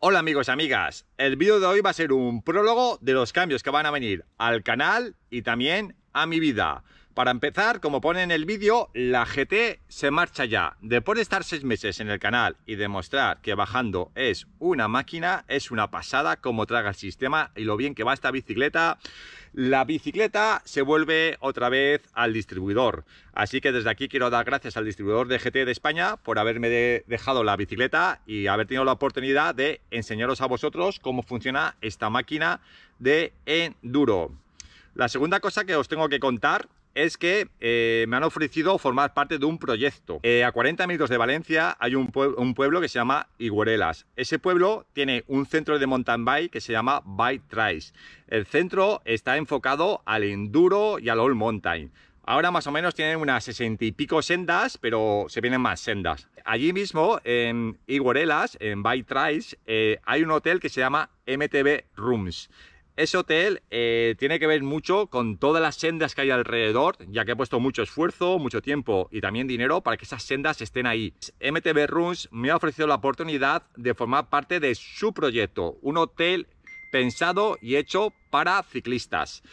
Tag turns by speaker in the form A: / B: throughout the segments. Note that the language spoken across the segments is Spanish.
A: Hola amigos y amigas, el vídeo de hoy va a ser un prólogo de los cambios que van a venir al canal y también a mi vida. Para empezar, como pone en el vídeo, la GT se marcha ya. Después de estar seis meses en el canal y demostrar que bajando es una máquina, es una pasada como traga el sistema y lo bien que va esta bicicleta, la bicicleta se vuelve otra vez al distribuidor. Así que desde aquí quiero dar gracias al distribuidor de GT de España por haberme dejado la bicicleta y haber tenido la oportunidad de enseñaros a vosotros cómo funciona esta máquina de enduro. La segunda cosa que os tengo que contar es que eh, me han ofrecido formar parte de un proyecto. Eh, a 40 minutos de Valencia hay un, pueblo que se llama Iguerelas. Ese pueblo tiene un centro de mountain bike que se llama Bike Trails. El centro está enfocado al enduro y al all mountain. Ahora más o menos tienen unas 60 y pico sendas, pero se vienen más sendas. Allí mismo, en Iguerelas, en Bike Trails, eh, hay un hotel que se llama MTB Rooms. Ese hotel eh, tiene que ver mucho con todas las sendas que hay alrededor, ya que he puesto mucho esfuerzo, mucho tiempo y también dinero para que esas sendas estén ahí. MTB Rooms me ha ofrecido la oportunidad de formar parte de su proyecto, un hotel pensado y hecho para ciclistas.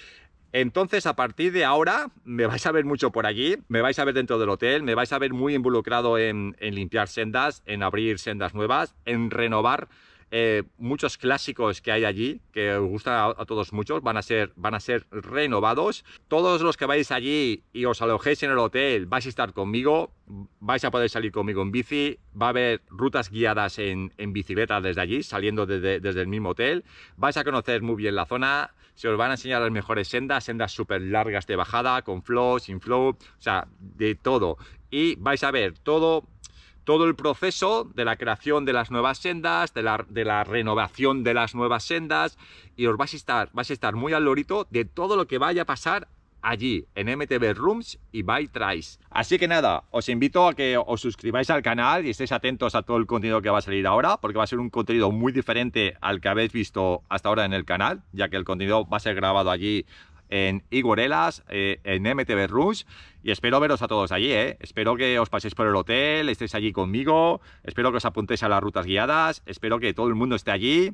A: Entonces, a partir de ahora, me vais a ver mucho por allí, me vais a ver dentro del hotel, me vais a ver muy involucrado en limpiar sendas, en abrir sendas nuevas, en renovar eh, muchos clásicos que hay allí, que os gustan a, todos muchos, van a, ser, van a ser renovados. Todos los que vais allí y os alojéis en el hotel, vais a estar conmigo, vais a poder salir conmigo en bici, va a haber rutas guiadas en, bicicleta desde allí, saliendo desde, desde el mismo hotel. Vais a conocer muy bien la zona, se os van a enseñar las mejores sendas, sendas súper largas de bajada, con flow, sin flow, o sea, de todo. Y vais a ver todo todo el proceso de la creación de las nuevas sendas, de la, renovación de las nuevas sendas y os vais a, estar, a estar muy al lorito de todo lo que vaya a pasar allí en MTV Rooms y By Así que nada, os invito a que os suscribáis al canal y estéis atentos a todo el contenido que va a salir ahora, porque va a ser un contenido muy diferente al que habéis visto hasta ahora en el canal, ya que el contenido va a ser grabado allí en Igorelas, eh, en MTB Rush. Y espero veros a todos allí, eh. Espero que os paséis por el hotel, estéis allí conmigo, espero que os apuntéis a las rutas guiadas, espero que todo el mundo esté allí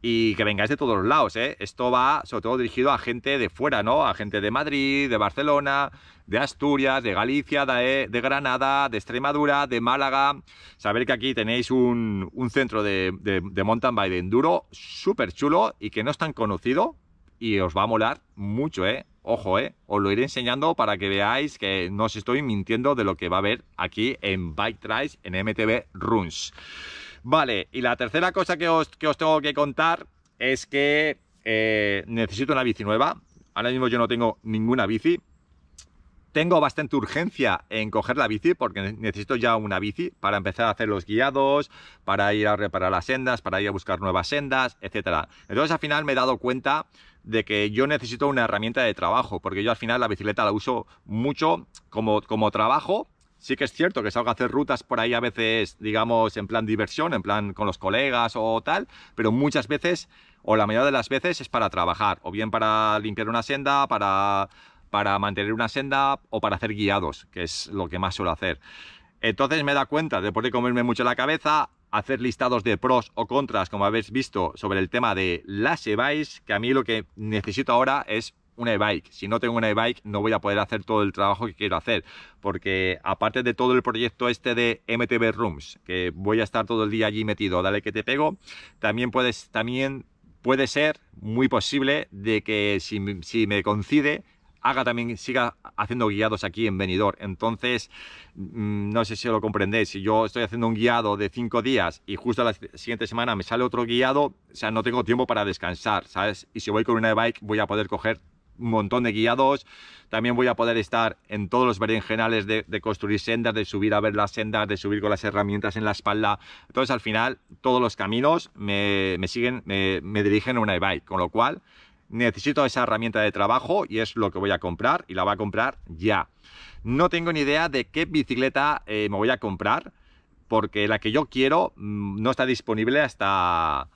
A: y que vengáis de todos los lados, eh. Esto va sobre todo dirigido a gente de fuera, ¿no? A gente de Madrid, de Barcelona, de Asturias, de Galicia, de, Granada, de Extremadura, de Málaga. Saber que aquí tenéis un, centro de, de mountain bike de enduro súper chulo y que no es tan conocido, y os va a molar mucho, ¿eh? Ojo, ¿eh? Os lo iré enseñando para que veáis que no os estoy mintiendo de lo que va a haber aquí en Bike Trice en MTB Runs. Vale, y la tercera cosa que os, tengo que contar es que eh, necesito una bici nueva. Ahora mismo yo no tengo ninguna bici. Tengo bastante urgencia en coger la bici porque necesito ya una bici para empezar a hacer los guiados, para ir a reparar las sendas, para ir a buscar nuevas sendas, etc. Entonces al final me he dado cuenta de que yo necesito una herramienta de trabajo, porque yo al final la bicicleta la uso mucho como, como trabajo. Sí que es cierto que salgo a hacer rutas por ahí a veces, digamos, en plan diversión, en plan con los colegas o tal, pero muchas veces, o la mayoría de las veces, es para trabajar, o bien para limpiar una senda, para, para mantener una senda o para hacer guiados, que es lo que más suelo hacer. Entonces me da cuenta, después de comerme mucho la cabeza, hacer listados de pros o contras, como habéis visto, sobre el tema de las e-bikes, que a mí lo que necesito ahora es una e-bike. Si no tengo una e-bike no voy a poder hacer todo el trabajo que quiero hacer, porque aparte de todo el proyecto este de MTB Rooms, que voy a estar todo el día allí metido, dale que te pego, también puedes, también puede ser muy posible de que si, me coincide haga también, siga haciendo guiados aquí en Benidorm. Entonces, mm, no sé si lo comprendéis, si yo estoy haciendo un guiado de cinco días y justo la siguiente semana me sale otro guiado, o sea, no tengo tiempo para descansar, ¿sabes? Y si voy con una bike voy a poder coger un montón de guiados. También voy a poder estar en todos los berenjenales de, de, construir sendas, de subir a ver las sendas, de subir con las herramientas en la espalda. Entonces, al final, todos los caminos me, siguen, me, dirigen a una e-bike, con lo cual necesito esa herramienta de trabajo y es lo que voy a comprar y la voy a comprar ya. No tengo ni idea de qué bicicleta eh, me voy a comprar porque la que yo quiero mm, no está disponible hasta,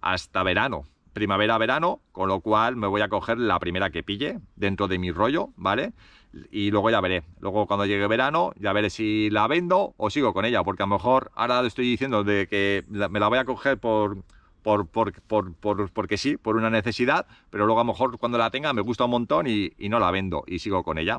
A: hasta verano, primavera-verano, con lo cual me voy a coger la primera que pille dentro de mi rollo, ¿vale? Y luego ya veré. Luego cuando llegue verano ya veré si la vendo o sigo con ella, porque a lo mejor ahora estoy diciendo de que me la voy a coger por por, por, porque sí, por una necesidad, pero luego a lo mejor cuando la tenga me gusta un montón y, no la vendo y sigo con ella.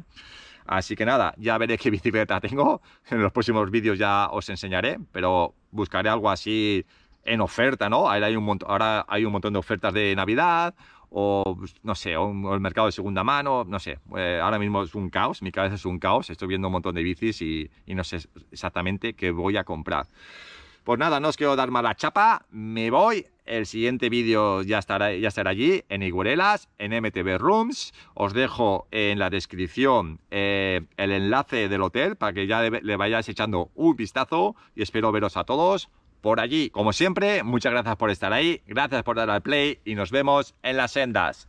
A: Así que nada, ya veré qué bicicleta tengo. En los próximos vídeos ya os enseñaré, pero buscaré algo así en oferta, ¿no? Ahora hay un, montón, ahora hay un montón de ofertas de Navidad o, pues, no sé, o, el mercado de segunda mano, no sé. Eh, ahora mismo es un caos, mi cabeza es un caos. Estoy viendo un montón de bicis y no sé exactamente qué voy a comprar. Pues nada, no os quiero dar mala chapa, me voy. El siguiente vídeo ya estará, ya allí, en Iguerelas, en MTV Rooms. Os dejo en la descripción eh, el enlace del hotel para que ya le vayáis echando un vistazo y espero veros a todos por allí. Como siempre, muchas gracias por estar ahí, gracias por dar al play y nos vemos en las sendas.